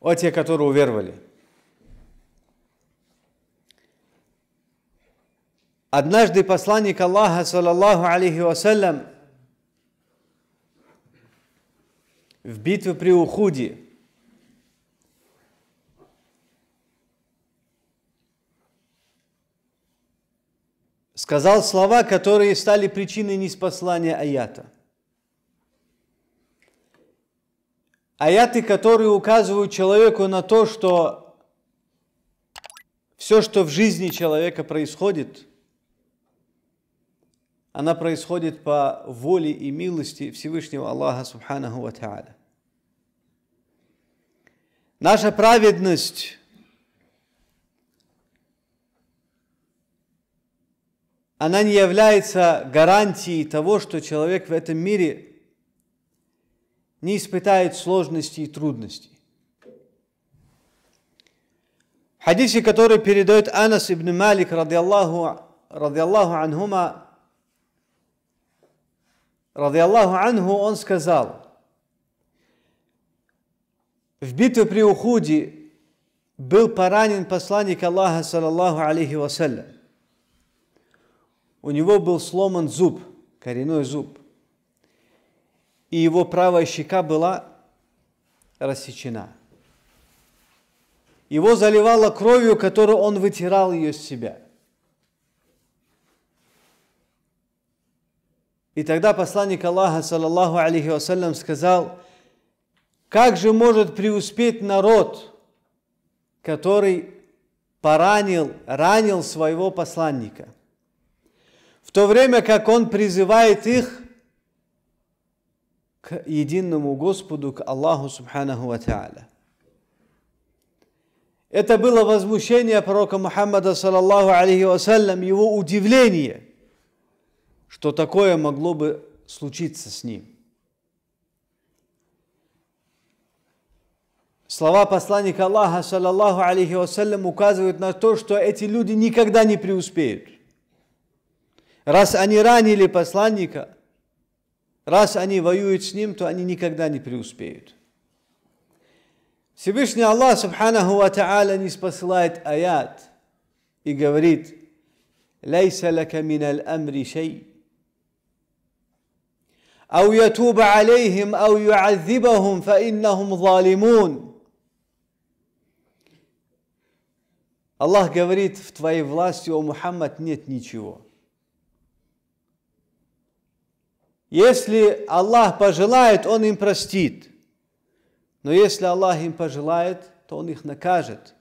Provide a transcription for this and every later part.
о те, которые уверовали. Однажды посланник Аллаха, саллаллаху алейхи вассалям, в битве при Ухуде сказал слова, которые стали причиной неспослания аята – Аяты, которые указывают человеку на то, что все, что в жизни человека происходит, она происходит по воле и милости Всевышнего Аллаха Субханаху Ва Та'аля. Наша праведность, она не является гарантией того, что человек в этом мире не испытает сложностей и трудностей. В хадисе, который передает Анас ибн Малик, радиаллаху, радиаллаху анхума, радиаллаху анху, он сказал, в битве при Ухуде был поранен посланник Аллаха, саллаллаху алейхи вассалям. У него был сломан зуб, коренной зуб – и его правая щека была рассечена. Его заливало кровью, которую он вытирал ее с себя. И тогда посланник Аллаха, саллаллаху алейхи вассалям, сказал, как же может преуспеть народ, который поранил, ранил своего посланника, в то время как он призывает их – к единому Господу, к Аллаху Субханаху Ва Это было возмущение пророка Мухаммада, саллаллаху алейхи вассалям, его удивление, что такое могло бы случиться с ним. Слова посланника Аллаха, саллаллаху алейхи вассалям, указывают на то, что эти люди никогда не преуспеют. Раз они ранили посланника – раз они воюют с ним, то они никогда не преуспеют. Всевышний Аллах, субханаху ва та'аля, не посылает аят и говорит, «Лейса лака минал амри шей». ау ятуба алейхим, ау أو фа иннахум залимун». Аллах говорит, в твоей власти, о Мухаммад, нет ничего – Если Аллах пожелает, Он им простит. Но если Аллах им пожелает, то Он их накажет.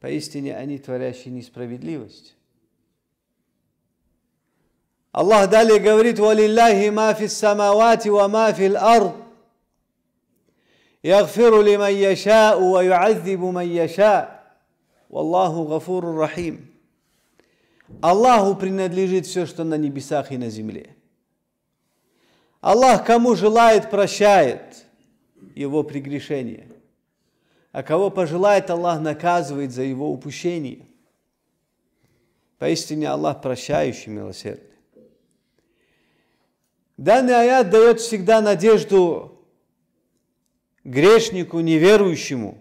Поистине они творящие несправедливость. Аллах далее говорит, «Валиллахи мафис самавати ва мафил ард, يغفر لمن يشاء ويعذب من يشاء والله غفور Рахим. Аллаху принадлежит все, что на небесах и на земле. Аллах кому желает, прощает его прегрешение. А кого пожелает, Аллах наказывает за его упущение. Поистине Аллах прощающий, милосердный. Данный аят дает всегда надежду грешнику, неверующему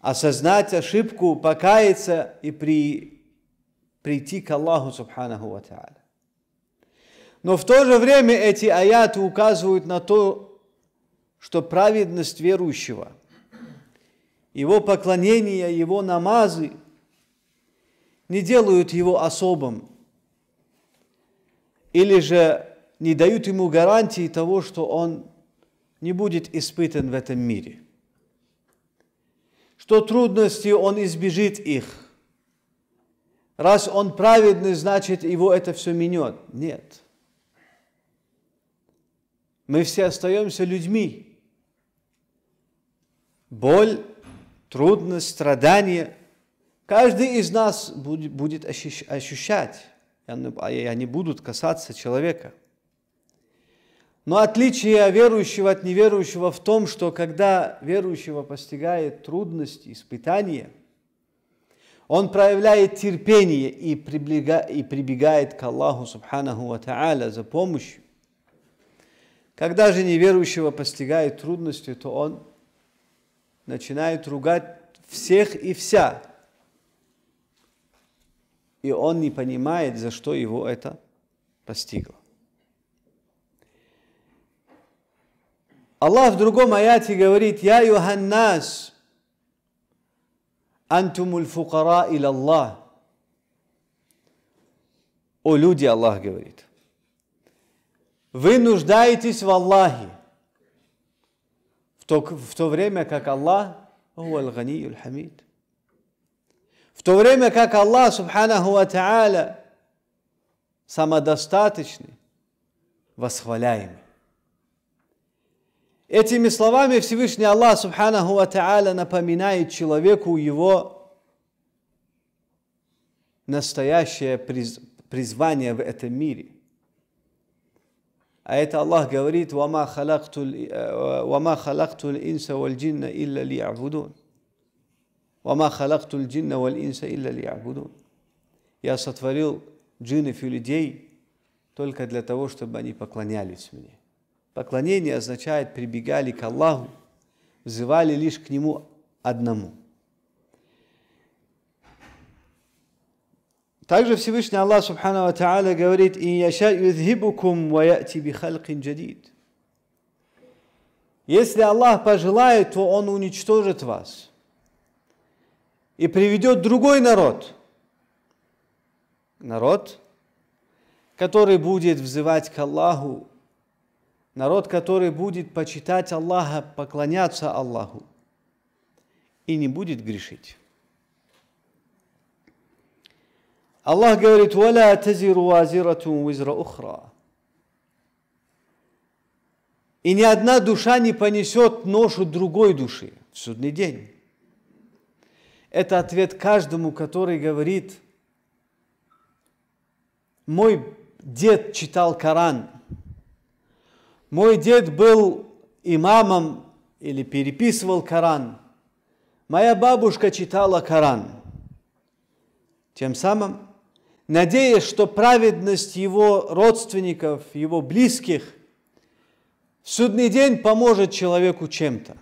осознать ошибку, покаяться и при, прийти к Аллаху Субханаху Ва но в то же время эти аяты указывают на то, что праведность верующего, его поклонения, его намазы не делают его особым или же не дают ему гарантии того, что он не будет испытан в этом мире, что трудности он избежит их. Раз он праведный, значит его это все минет. Нет мы все остаемся людьми. Боль, трудность, страдания каждый из нас будет ощущать, а и они будут касаться человека. Но отличие верующего от неверующего в том, что когда верующего постигает трудность, испытание, он проявляет терпение и, прибегает к Аллаху Субханаху Ва Тааля за помощью. Когда же неверующего постигает трудности, то он начинает ругать всех и вся. И он не понимает, за что его это постигло. Аллах в другом аяте говорит, «Я юханнас, антумуль фукара Аллах. О, люди, Аллах говорит. Вы нуждаетесь в Аллахе. В то, в то время как Аллах, аль хамид. В то время как Аллах, субханаху ва та'аля, самодостаточный, восхваляемый. Этими словами Всевышний Аллах, субханаху ва та'аля, напоминает человеку его настоящее призвание в этом мире. А это Аллах говорит, «Вама халакту э, инса валь джинна илля ли ли'абудун». «Вама халакту джинна валь инса илля ли ли'абудун». Я сотворил джиннов и людей только для того, чтобы они поклонялись мне. Поклонение означает прибегали к Аллаху, взывали лишь к Нему одному – Также Всевышний Аллах Субхану Тааля говорит, «И яша юзхибукум ва би халкин джадид». Если Аллах пожелает, то Он уничтожит вас и приведет другой народ. Народ, который будет взывать к Аллаху, народ, который будет почитать Аллаха, поклоняться Аллаху и не будет грешить. Аллах говорит, «Валя тазиру вазиратун визра ухра». И ни одна душа не понесет ношу другой души в судный день. Это ответ каждому, который говорит, мой дед читал Коран, мой дед был имамом или переписывал Коран, моя бабушка читала Коран. Тем самым надеясь, что праведность его родственников, его близких в судный день поможет человеку чем-то.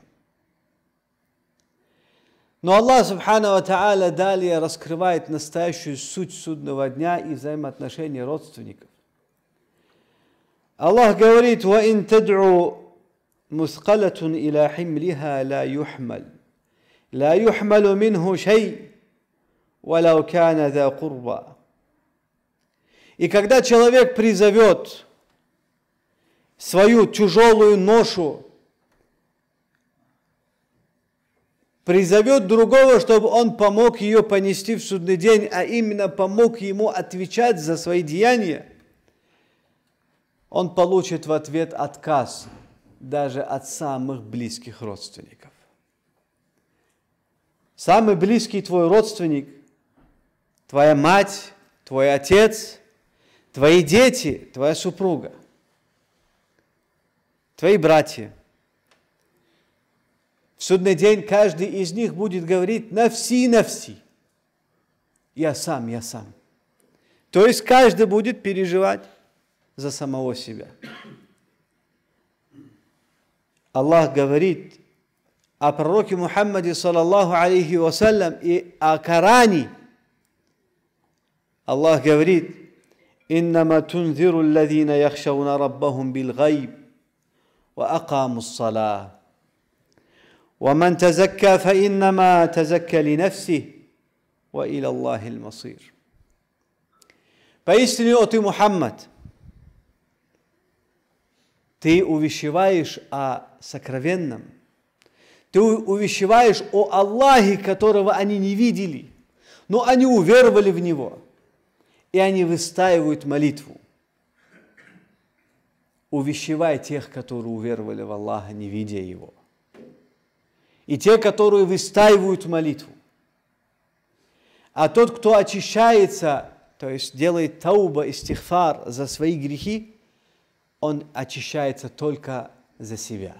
Но Аллах Субхану Та'аля далее раскрывает настоящую суть судного дня и взаимоотношения родственников. Аллах говорит, وَإِن تَدْعُوا مُثْقَلَةٌ إِلَى حِمْلِهَا لَا يُحْمَلُ لَا يُحْمَلُ مِنْهُ شَيْءٍ وَلَوْ كَانَ ذَا قُرْبَى и когда человек призовет свою тяжелую ношу, призовет другого, чтобы он помог ее понести в судный день, а именно помог ему отвечать за свои деяния, он получит в ответ отказ даже от самых близких родственников. Самый близкий твой родственник, твоя мать, твой отец – твои дети, твоя супруга, твои братья. В судный день каждый из них будет говорить на все на все Я сам, я сам. То есть каждый будет переживать за самого себя. Аллах говорит о пророке Мухаммаде, саллаллаху алейхи вассалям, и о Коране. Аллах говорит – انما تنذر الذين يخشون ربهم بالغيب واقاموا الصلاه ومن تزكى فانما تزكى لنفسه والى الله المصير Поистине, о محمد Мухаммад, ты увещеваешь о сокровенном, ты увещеваешь о Аллахе, которого они не видели, но они уверовали в Него – и они выстаивают молитву. увещевая тех, которые уверовали в Аллаха, не видя Его. И те, которые выстаивают молитву. А тот, кто очищается, то есть делает тауба и стихфар за свои грехи, он очищается только за себя.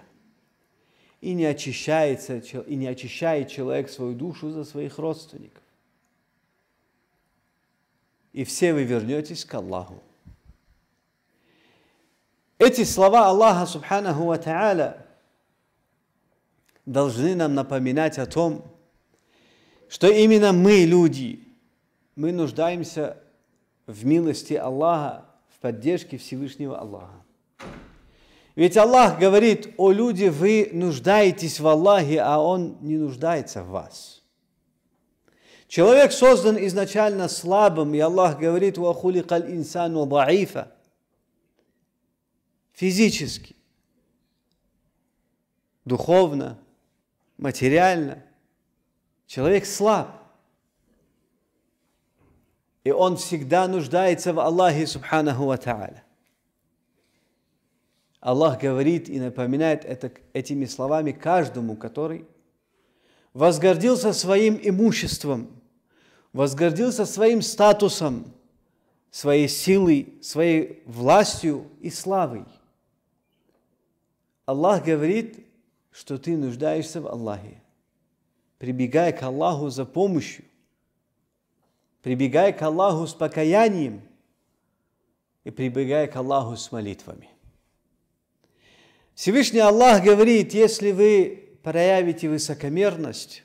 И не, очищается, и не очищает человек свою душу за своих родственников и все вы вернетесь к Аллаху. Эти слова Аллаха Субханаху Ва Та'аля должны нам напоминать о том, что именно мы, люди, мы нуждаемся в милости Аллаха, в поддержке Всевышнего Аллаха. Ведь Аллах говорит, о люди, вы нуждаетесь в Аллахе, а Он не нуждается в вас. Человек создан изначально слабым, и Аллах говорит, «Вахуликаль инсану даифа» физически, духовно, материально. Человек слаб. И он всегда нуждается в Аллахе Субханаху Ва Та'аля. Аллах говорит и напоминает это, этими словами каждому, который возгордился своим имуществом, возгордился своим статусом, своей силой, своей властью и славой. Аллах говорит, что ты нуждаешься в Аллахе. Прибегай к Аллаху за помощью. Прибегай к Аллаху с покаянием и прибегай к Аллаху с молитвами. Всевышний Аллах говорит, если вы проявите высокомерность,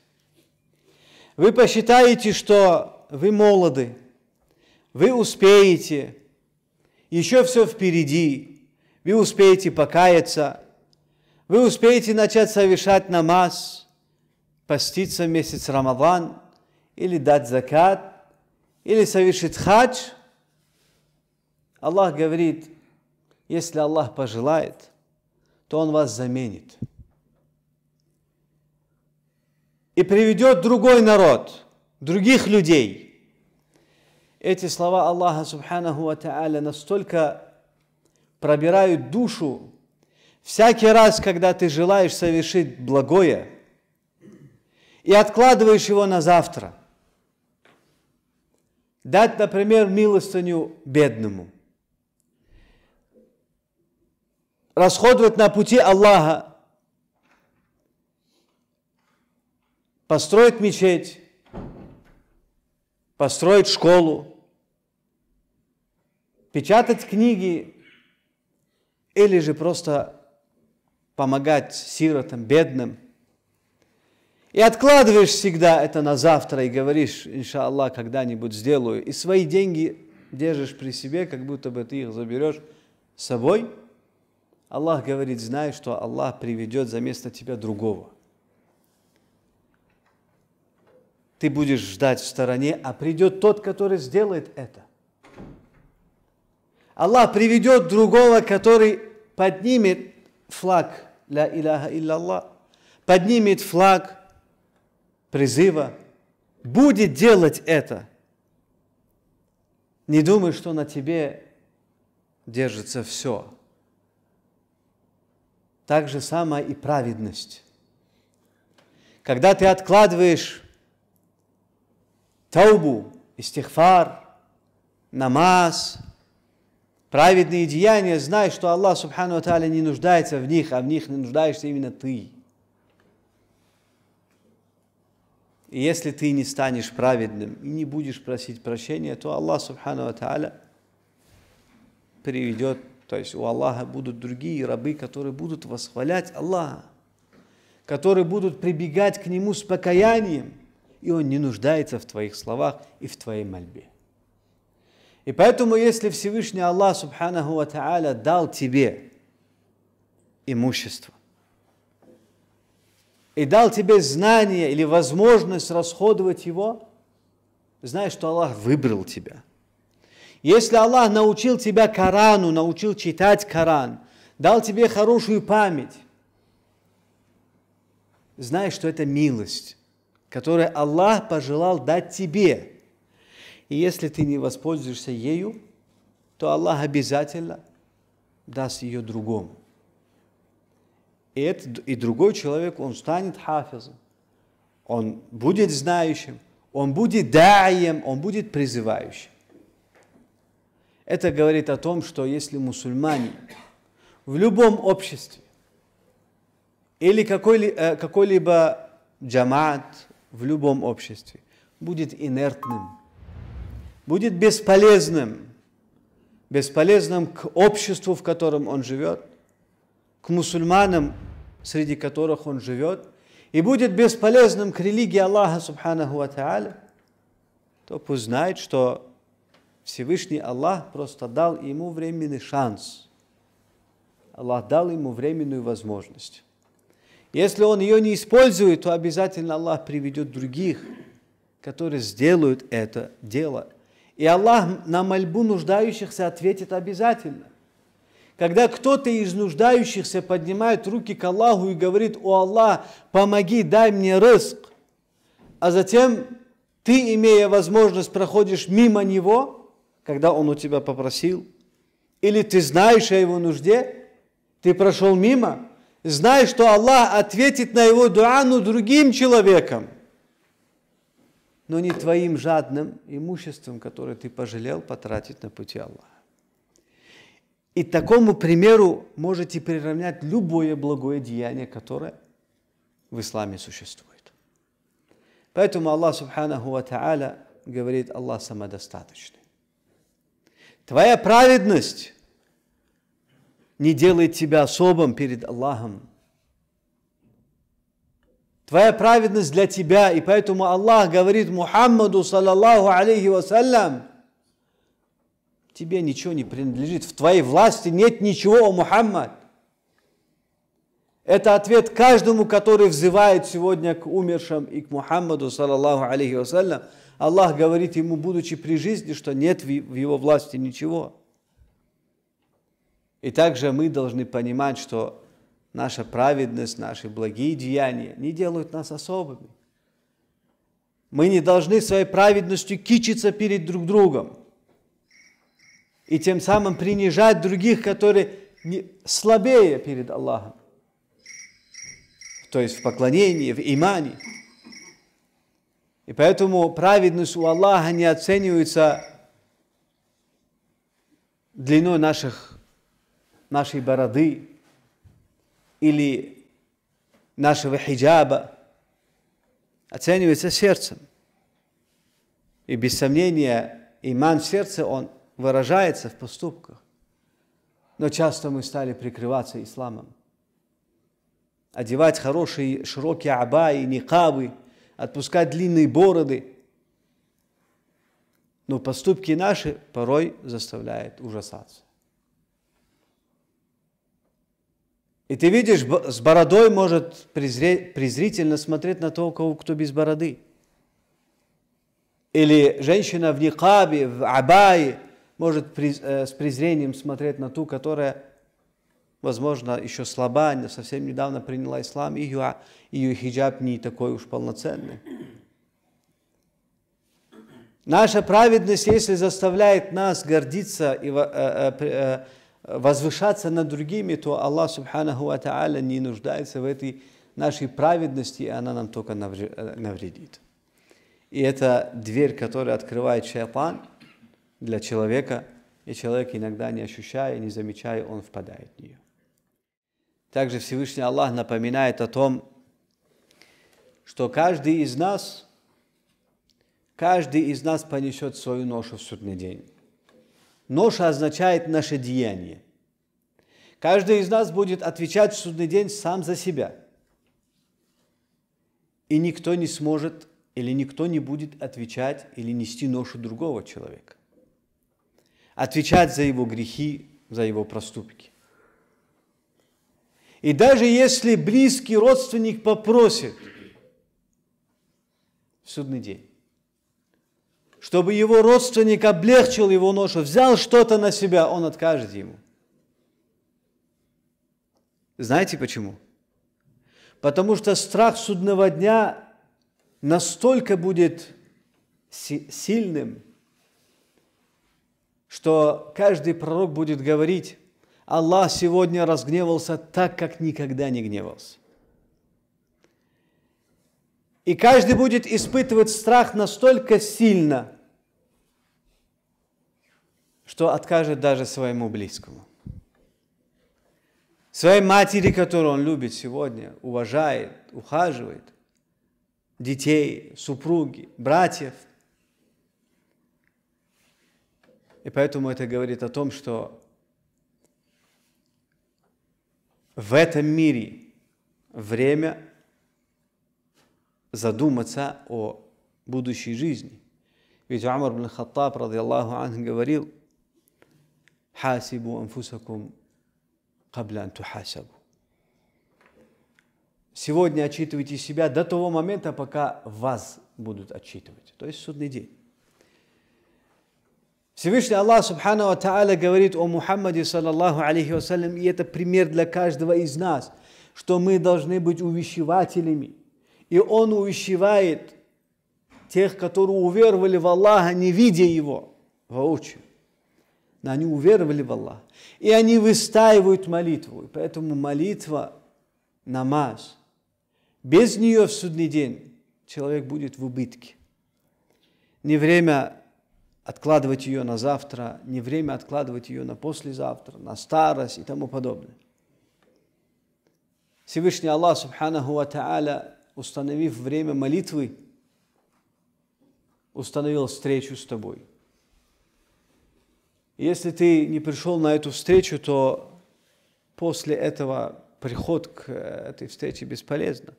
вы посчитаете, что вы молоды, вы успеете, еще все впереди, вы успеете покаяться, вы успеете начать совершать намаз, поститься в месяц Рамадан, или дать закат, или совершить хадж. Аллах говорит, если Аллах пожелает, то Он вас заменит – и приведет другой народ, других людей. Эти слова Аллаха Субханаху Ва Та'аля настолько пробирают душу. Всякий раз, когда ты желаешь совершить благое и откладываешь его на завтра, дать, например, милостыню бедному, расходовать на пути Аллаха построить мечеть, построить школу, печатать книги или же просто помогать сиротам, бедным. И откладываешь всегда это на завтра и говоришь, иншаллах, когда-нибудь сделаю. И свои деньги держишь при себе, как будто бы ты их заберешь с собой. Аллах говорит, знай, что Аллах приведет за место тебя другого. ты будешь ждать в стороне, а придет тот, который сделает это. Аллах приведет другого, который поднимет флаг «Ля Иляха Иллаллах», поднимет флаг призыва, будет делать это. Не думай, что на тебе держится все. Так же самое и праведность. Когда ты откладываешь Таубу, истихфар, намаз, праведные деяния, знай, что Аллах, Субхану Аталя, не нуждается в них, а в них нуждаешься именно ты. И если ты не станешь праведным и не будешь просить прощения, то Аллах, Субхану Аталя, приведет, то есть у Аллаха будут другие рабы, которые будут восхвалять Аллаха, которые будут прибегать к Нему с покаянием – и Он не нуждается в твоих словах и в твоей мольбе. И поэтому, если Всевышний Аллах, Субханаху Ва Тааля, дал тебе имущество, и дал тебе знание или возможность расходовать его, знай, что Аллах выбрал тебя. Если Аллах научил тебя Корану, научил читать Коран, дал тебе хорошую память, знай, что это милость которое Аллах пожелал дать тебе. И если ты не воспользуешься ею, то Аллах обязательно даст ее другому. И, это, и другой человек, он станет хафизом, он будет знающим, он будет даем, он будет призывающим. Это говорит о том, что если мусульмане в любом обществе или э, какой-либо какой джамат, в любом обществе, будет инертным, будет бесполезным, бесполезным к обществу, в котором он живет, к мусульманам, среди которых он живет, и будет бесполезным к религии Аллаха, субханаху ва та'аля, то пусть знает, что Всевышний Аллах просто дал ему временный шанс. Аллах дал ему временную возможность. Если он ее не использует, то обязательно Аллах приведет других, которые сделают это дело. И Аллах на мольбу нуждающихся ответит обязательно. Когда кто-то из нуждающихся поднимает руки к Аллаху и говорит, «О Аллах, помоги, дай мне рызк», а затем ты, имея возможность, проходишь мимо него, когда он у тебя попросил, или ты знаешь о его нужде, ты прошел мимо – Знай, что Аллах ответит на его дуану другим человеком, но не твоим жадным имуществом, которое ты пожалел потратить на пути Аллаха. И такому примеру можете приравнять любое благое деяние, которое в исламе существует. Поэтому Аллах Субханаху Ва Та'аля говорит, Аллах самодостаточный. Твоя праведность не делает тебя особым перед Аллахом. Твоя праведность для тебя, и поэтому Аллах говорит Мухаммаду, саллаллаху алейхи вассалям, тебе ничего не принадлежит, в твоей власти нет ничего, о Мухаммад. Это ответ каждому, который взывает сегодня к умершим и к Мухаммаду, саллаллаху алейхи вассалям. Аллах говорит ему, будучи при жизни, что нет в его власти ничего. И также мы должны понимать, что наша праведность, наши благие деяния не делают нас особыми. Мы не должны своей праведностью кичиться перед друг другом и тем самым принижать других, которые слабее перед Аллахом. То есть в поклонении, в имане. И поэтому праведность у Аллаха не оценивается длиной наших нашей бороды или нашего хиджаба. Оценивается сердцем. И без сомнения, иман в сердце, он выражается в поступках. Но часто мы стали прикрываться исламом. Одевать хорошие широкие абаи, никабы, отпускать длинные бороды. Но поступки наши порой заставляют ужасаться. И ты видишь, с бородой может презрительно смотреть на того, кого, кто без бороды. Или женщина в никабе, в абае может э, с презрением смотреть на ту, которая, возможно, еще слаба, совсем недавно приняла ислам, и ее, ее хиджаб не такой уж полноценный. Наша праведность, если заставляет нас гордиться и э, э, возвышаться над другими, то Аллах Субханаху Ва не нуждается в этой нашей праведности, и она нам только навредит. И это дверь, которая открывает шайтан для человека, и человек иногда не ощущая, не замечая, он впадает в нее. Также Всевышний Аллах напоминает о том, что каждый из нас, каждый из нас понесет свою ношу в судный день. Ноша означает наше деяние. Каждый из нас будет отвечать в судный день сам за себя. И никто не сможет или никто не будет отвечать или нести ношу другого человека. Отвечать за его грехи, за его проступки. И даже если близкий родственник попросит в судный день, чтобы его родственник облегчил его ношу, взял что-то на себя, он откажет ему. Знаете почему? Потому что страх судного дня настолько будет сильным, что каждый пророк будет говорить, Аллах сегодня разгневался так, как никогда не гневался. И каждый будет испытывать страх настолько сильно, что откажет даже своему близкому. Своей матери, которую он любит сегодня, уважает, ухаживает, детей, супруги, братьев. И поэтому это говорит о том, что в этом мире время задуматься о будущей жизни. Ведь Умар бин Хаттаб, ради Аллаху анх, говорил, «Хасибу анфусакум каблян антухасабу». Сегодня отчитывайте себя до того момента, пока вас будут отчитывать. То есть судный день. Всевышний Аллах Субхану Ва Та'аля говорит о Мухаммаде, саллаллаху алейхи вассалям, и это пример для каждого из нас, что мы должны быть увещевателями – и он увещевает тех, которые уверовали в Аллаха, не видя его воочию. Но они уверовали в Аллаха. И они выстаивают молитву. И поэтому молитва, намаз, без нее в судный день человек будет в убытке. Не время откладывать ее на завтра, не время откладывать ее на послезавтра, на старость и тому подобное. Всевышний Аллах, субханаху ва та'аля, установив время молитвы, установил встречу с тобой. Если ты не пришел на эту встречу, то после этого приход к э, этой встрече бесполезно.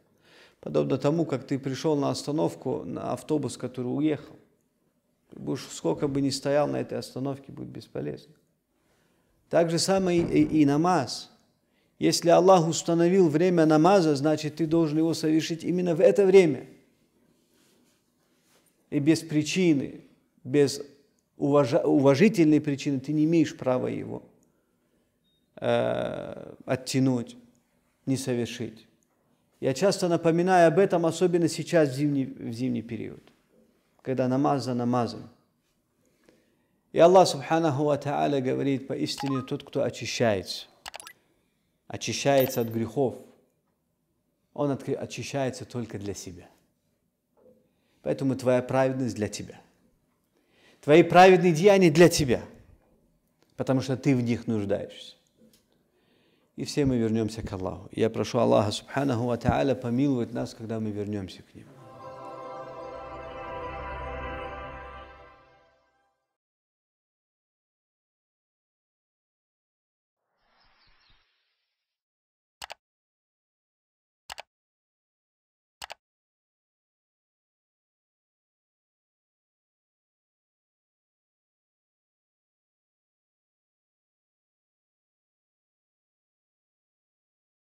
Подобно тому, как ты пришел на остановку, на автобус, который уехал. Ты будешь, сколько бы ни стоял на этой остановке, будет бесполезно. Так же самое и, и намаз – если Аллах установил время намаза, значит, ты должен его совершить именно в это время. И без причины, без уваж... уважительной причины ты не имеешь права его э, оттянуть, не совершить. Я часто напоминаю об этом, особенно сейчас в зимний, в зимний период, когда намаз за намазом. И Аллах Субханаху Ва Та'аля говорит, поистине тот, кто очищается очищается от грехов, он очищается только для себя. Поэтому твоя праведность для тебя. Твои праведные деяния для тебя, потому что ты в них нуждаешься. И все мы вернемся к Аллаху. Я прошу Аллаха, Субханаху Ва Та'аля, помиловать нас, когда мы вернемся к Нему.